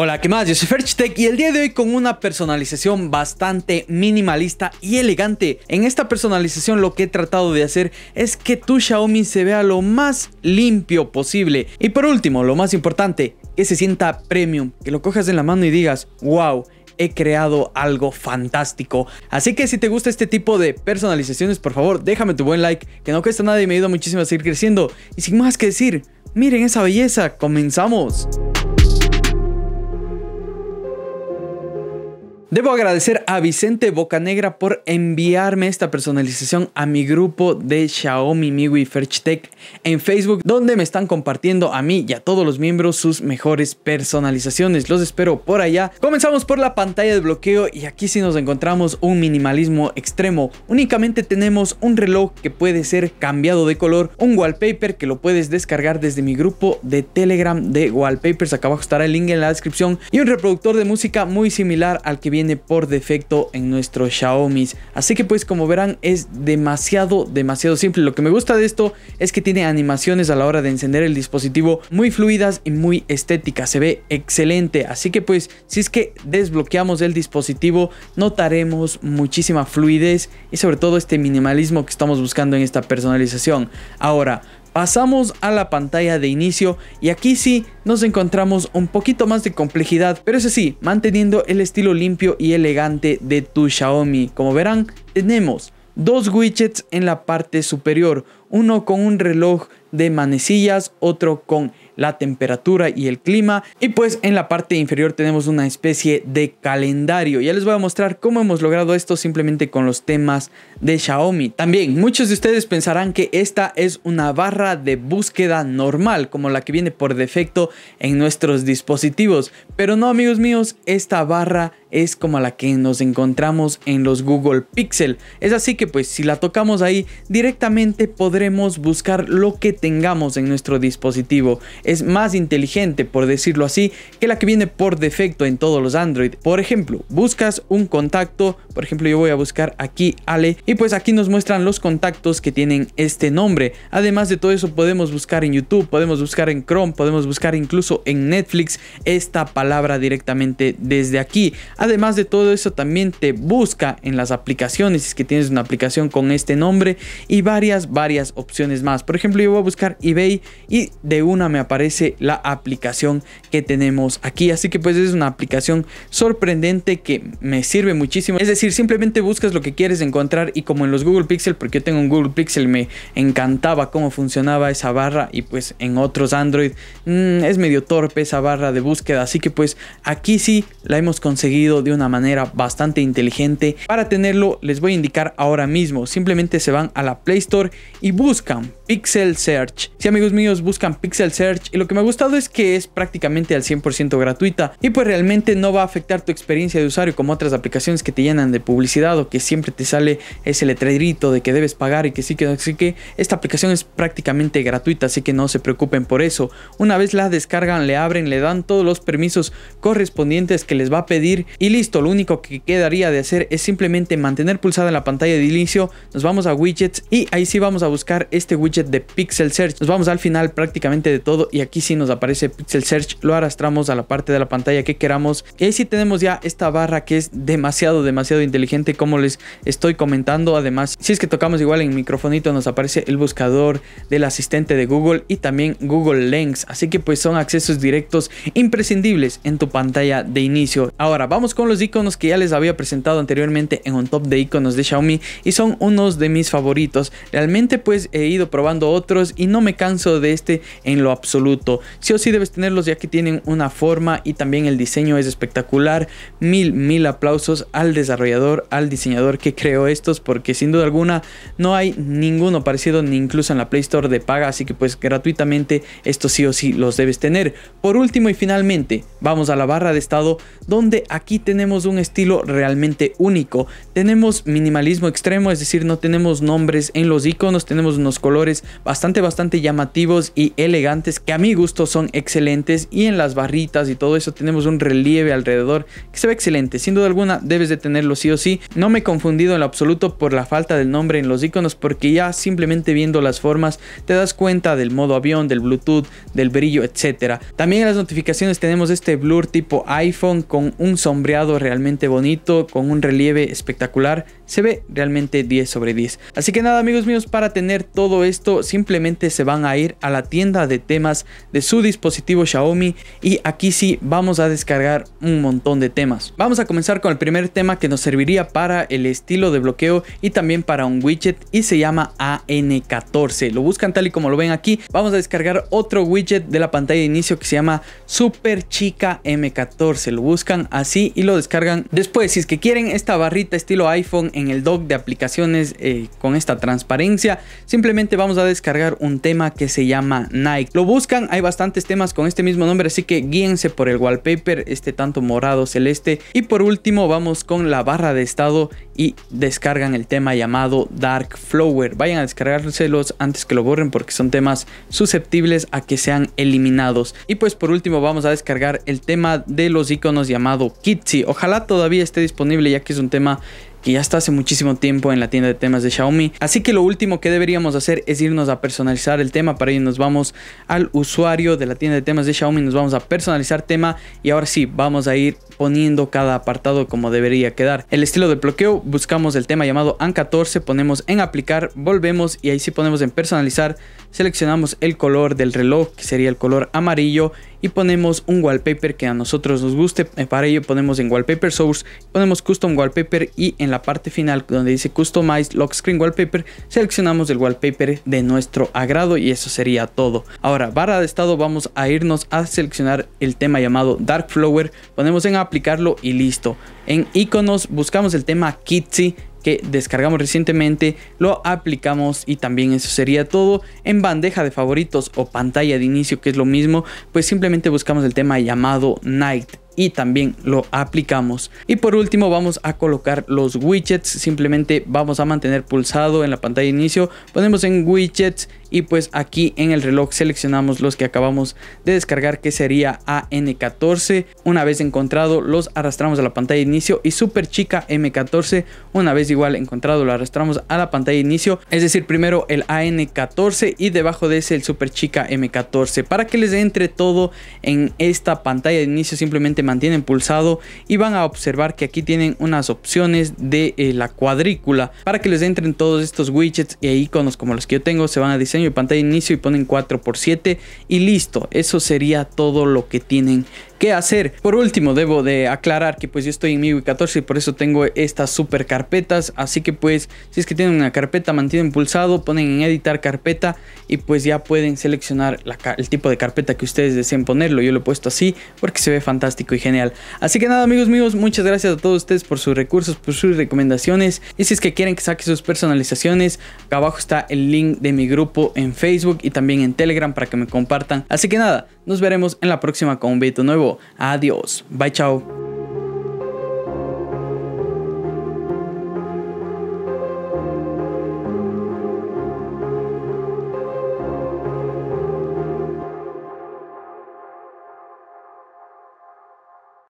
Hola, ¿qué más? Yo soy Ferchtech y el día de hoy con una personalización bastante minimalista y elegante. En esta personalización lo que he tratado de hacer es que tu Xiaomi se vea lo más limpio posible. Y por último, lo más importante, que se sienta premium, que lo cojas en la mano y digas, wow, he creado algo fantástico. Así que si te gusta este tipo de personalizaciones, por favor, déjame tu buen like, que no cuesta nada y me ayuda muchísimo a seguir creciendo. Y sin más que decir, miren esa belleza, comenzamos. Debo agradecer a Vicente Bocanegra por enviarme esta personalización a mi grupo de Xiaomi MIUI Tech en Facebook, donde me están compartiendo a mí y a todos los miembros sus mejores personalizaciones. Los espero por allá. Comenzamos por la pantalla de bloqueo y aquí sí nos encontramos un minimalismo extremo. Únicamente tenemos un reloj que puede ser cambiado de color, un wallpaper que lo puedes descargar desde mi grupo de Telegram de wallpapers. Acá abajo estará el link en la descripción y un reproductor de música muy similar al que viene por defecto en nuestro Xiaomi. Así que pues como verán es demasiado, demasiado simple. Lo que me gusta de esto es que tiene animaciones a la hora de encender el dispositivo muy fluidas y muy estéticas. Se ve excelente. Así que pues si es que desbloqueamos el dispositivo notaremos muchísima fluidez y sobre todo este minimalismo que estamos buscando en esta personalización. Ahora, Pasamos a la pantalla de inicio y aquí sí nos encontramos un poquito más de complejidad, pero es así, manteniendo el estilo limpio y elegante de tu Xiaomi. Como verán, tenemos dos widgets en la parte superior, uno con un reloj de manecillas, otro con la temperatura y el clima. Y pues en la parte inferior tenemos una especie de calendario. Ya les voy a mostrar cómo hemos logrado esto simplemente con los temas de Xiaomi. También muchos de ustedes pensarán que esta es una barra de búsqueda normal como la que viene por defecto en nuestros dispositivos. Pero no amigos míos, esta barra es como la que nos encontramos en los Google Pixel. Es así que pues si la tocamos ahí directamente podremos buscar lo que tengamos en nuestro dispositivo es más inteligente, por decirlo así, que la que viene por defecto en todos los Android. Por ejemplo, buscas un contacto, por ejemplo yo voy a buscar aquí Ale y pues aquí nos muestran los contactos que tienen este nombre. Además de todo eso podemos buscar en YouTube, podemos buscar en Chrome, podemos buscar incluso en Netflix esta palabra directamente desde aquí. Además de todo eso también te busca en las aplicaciones, si es que tienes una aplicación con este nombre y varias, varias opciones más. Por ejemplo yo voy a buscar eBay y de una me aparece la aplicación que tenemos aquí. Así que pues es una aplicación sorprendente que me sirve muchísimo. Es decir, simplemente buscas lo que quieres encontrar y como en los Google Pixel, porque yo tengo un Google Pixel, me encantaba cómo funcionaba esa barra y pues en otros Android mm, es medio torpe esa barra de búsqueda. Así que pues aquí sí la hemos conseguido de una manera bastante inteligente. Para tenerlo les voy a indicar ahora mismo. Simplemente se van a la Play Store y buscan Pixel Search. Si amigos míos buscan Pixel Search y lo que me ha gustado es que es prácticamente al 100% gratuita y pues realmente no va a afectar tu experiencia de usuario como otras aplicaciones que te llenan de publicidad o que siempre te sale ese letrerito de que debes pagar y que sí que no, así que esta aplicación es prácticamente gratuita, así que no se preocupen por eso. Una vez la descargan, le abren, le dan todos los permisos correspondientes que les va a pedir y listo, lo único que quedaría de hacer es simplemente mantener pulsada en la pantalla de inicio, nos vamos a widgets y ahí sí vamos a buscar este widget de Pixel Search. Nos vamos al final prácticamente de todo y aquí si nos aparece Pixel Search. Lo arrastramos a la parte de la pantalla que queramos. Y ahí sí tenemos ya esta barra que es demasiado, demasiado inteligente como les estoy comentando. Además, si es que tocamos igual en microfonito nos aparece el buscador del asistente de Google y también Google Lens. Así que pues son accesos directos imprescindibles en tu pantalla de inicio. Ahora vamos con los iconos que ya les había presentado anteriormente en un top de iconos de Xiaomi y son unos de mis favoritos. Realmente pues he ido probando otros y no me canso de este en lo absoluto. Sí o sí debes tenerlos ya que tienen una forma y también el diseño es espectacular. Mil, mil aplausos al desarrollador, al diseñador que creó estos porque sin duda alguna no hay ninguno parecido ni incluso en la Play Store de paga, así que pues gratuitamente estos sí o sí los debes tener. Por último y finalmente, vamos a la barra de estado donde aquí tenemos un estilo realmente único. Tenemos minimalismo extremo, es decir, no tenemos nombres en los iconos, tenemos unos colores bastante, bastante llamativos y elegantes que a mi gusto son excelentes. Y en las barritas y todo eso tenemos un relieve alrededor que se ve excelente. Sin duda alguna debes de tenerlo sí o sí. No me he confundido en lo absoluto por la falta del nombre en los iconos porque ya simplemente viendo las formas te das cuenta del modo avión, del Bluetooth, del brillo, etcétera. También en las notificaciones tenemos este blur tipo iPhone con un sombreado realmente bonito, con un relieve espectacular. Se ve realmente 10 sobre 10. Así que nada amigos míos, para tener todo esto simplemente se van a ir a la tienda de temas de su dispositivo Xiaomi y aquí sí vamos a descargar un montón de temas. Vamos a comenzar con el primer tema que nos serviría para el estilo de bloqueo y también para un widget y se llama AN14. Lo buscan tal y como lo ven aquí. Vamos a descargar otro widget de la pantalla de inicio que se llama Super Chica M14. Lo buscan así y lo descargan. Después, si es que quieren esta barrita estilo iPhone en el dock de aplicaciones eh, con esta transparencia, simplemente vamos vamos a descargar un tema que se llama Nike. Lo buscan, hay bastantes temas con este mismo nombre, así que guíense por el wallpaper, este tanto morado celeste. Y por último vamos con la barra de estado y descargan el tema llamado Dark Flower. Vayan a descargárselos antes que lo borren porque son temas susceptibles a que sean eliminados. Y pues por último vamos a descargar el tema de los iconos llamado Kitsy. Ojalá todavía esté disponible ya que es un tema que ya está hace muchísimo tiempo en la tienda de temas de Xiaomi. Así que lo último que deberíamos hacer es irnos a personalizar el tema. Para ello nos vamos al usuario de la tienda de temas de Xiaomi, nos vamos a personalizar tema y ahora sí, vamos a ir poniendo cada apartado como debería quedar. El estilo de bloqueo, buscamos el tema llamado AN14, ponemos en aplicar, volvemos y ahí sí ponemos en personalizar, seleccionamos el color del reloj, que sería el color amarillo, y ponemos un wallpaper que a nosotros nos guste. Eh, para ello ponemos en wallpaper source, ponemos custom wallpaper y en la parte final donde dice customize lock screen wallpaper, seleccionamos el wallpaper de nuestro agrado y eso sería todo. Ahora, barra de estado vamos a irnos a seleccionar el tema llamado dark flower, ponemos en aplicarlo y listo. En iconos buscamos el tema kitsy que descargamos recientemente, lo aplicamos y también eso sería todo. En bandeja de favoritos o pantalla de inicio, que es lo mismo, pues simplemente buscamos el tema llamado Night y también lo aplicamos. Y por último vamos a colocar los widgets, simplemente vamos a mantener pulsado en la pantalla de inicio, ponemos en widgets y pues aquí en el reloj seleccionamos los que acabamos de descargar que sería AN14 una vez encontrado los arrastramos a la pantalla de inicio y Super Chica M14 una vez igual encontrado lo arrastramos a la pantalla de inicio es decir primero el AN14 y debajo de ese el Super Chica M14 para que les entre todo en esta pantalla de inicio simplemente mantienen pulsado y van a observar que aquí tienen unas opciones de eh, la cuadrícula para que les entren todos estos widgets e iconos como los que yo tengo se van a diseñar y pantalla de inicio y ponen 4x7 y listo. Eso sería todo lo que tienen qué hacer. Por último, debo de aclarar que pues yo estoy en MIUI 14 y por eso tengo estas super carpetas. Así que pues si es que tienen una carpeta, mantienen pulsado, ponen en editar carpeta y pues ya pueden seleccionar el tipo de carpeta que ustedes deseen ponerlo. Yo lo he puesto así porque se ve fantástico y genial. Así que nada amigos míos, muchas gracias a todos ustedes por sus recursos, por sus recomendaciones. Y si es que quieren que saque sus personalizaciones, acá abajo está el link de mi grupo en Facebook y también en Telegram para que me compartan. Así que nada. Nos veremos en la próxima con un video nuevo. Adiós. Bye, chao.